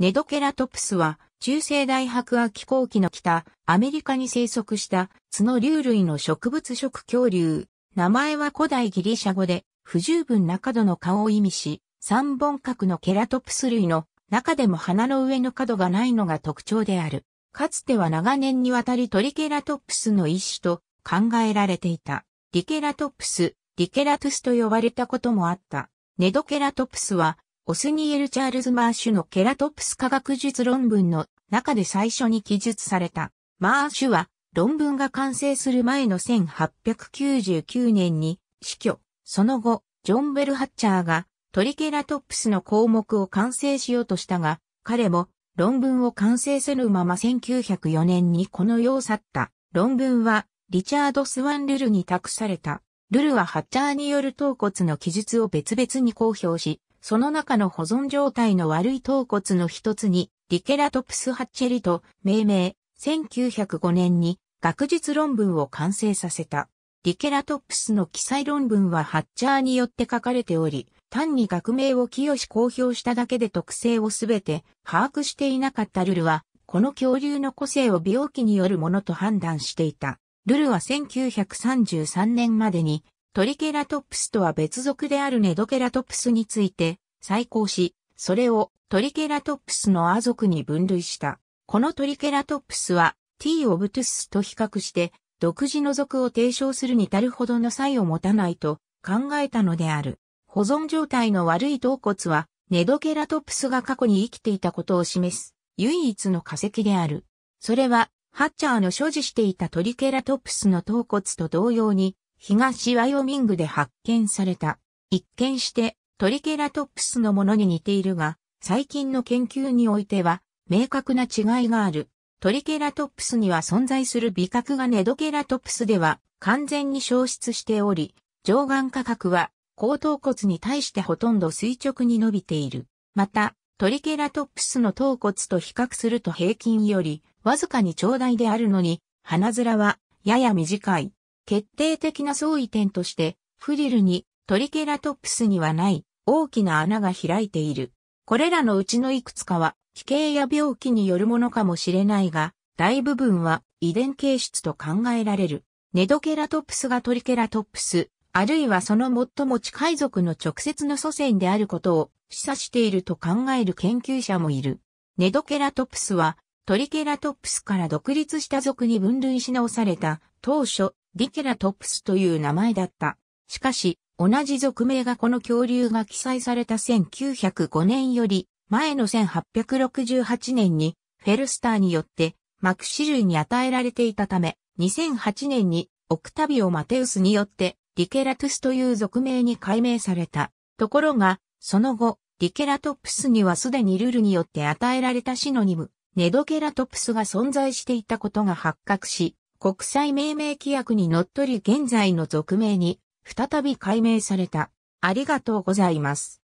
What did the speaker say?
ネドケラトプスは中世大白亜紀後期の北アメリカに生息した角竜類の植物食恐竜。名前は古代ギリシャ語で不十分な角の顔を意味し、三本角のケラトプス類の中でも鼻の上の角がないのが特徴である。かつては長年にわたりトリケラトプスの一種と考えられていた。リケラトプス、リケラトゥスと呼ばれたこともあった。ネドケラトプスはオスニエル・チャールズ・マーシュのケラトプス科学術論文の中で最初に記述された。マーシュは論文が完成する前の1899年に死去。その後、ジョン・ベル・ハッチャーがトリケラトプスの項目を完成しようとしたが、彼も論文を完成せぬまま1904年にこの世を去った。論文はリチャード・スワン・ルルに託された。ルルはハッチャーによる頭骨の記述を別々に公表し、その中の保存状態の悪い頭骨の一つに、リケラトプスハッチェリと命名、1905年に学術論文を完成させた。リケラトプスの記載論文はハッチャーによって書かれており、単に学名を清し公表しただけで特性をすべて把握していなかったルルは、この恐竜の個性を病気によるものと判断していた。ルルは1933年までにトリケラトプスとは別属であるネドケラトプスについて、再考し、それをトリケラトプスのア族に分類した。このトリケラトプスは T オブトゥスと比較して独自の属を提唱するに至るほどの差異を持たないと考えたのである。保存状態の悪い頭骨はネドケラトプスが過去に生きていたことを示す唯一の化石である。それはハッチャーの所持していたトリケラトプスの頭骨と同様に東ワイオミングで発見された。一見してトリケラトプスのものに似ているが、最近の研究においては明確な違いがある。トリケラトプスには存在する美角がネドケラトプスでは完全に消失しており、上眼価格は後頭骨に対してほとんど垂直に伸びている。また、トリケラトプスの頭骨と比較すると平均よりわずかに長大であるのに、鼻面はやや短い。決定的な相違点として、フリルにトリケラトプスにはない大きな穴が開いている。これらのうちのいくつかは、奇形や病気によるものかもしれないが、大部分は遺伝形質と考えられる。ネドケラトプスがトリケラトプス、あるいはその最も近い族の直接の祖先であることを示唆していると考える研究者もいる。ネドケラトプスはトリケラトプスから独立した族に分類し直された当初リケラトプスという名前だった。しかし、同じ属名がこの恐竜が記載された1905年より前の1868年にフェルスターによってマクシ類に与えられていたため、2008年にオクタビオ・マテウスによってリケラトゥスという属名に改名された。ところが、その後、リケラトプスにはすでにルールによって与えられたシノニム、ネドケラトプスが存在していたことが発覚し、国際命名規約にのっとり現在の俗名に再び改名された。ありがとうございます。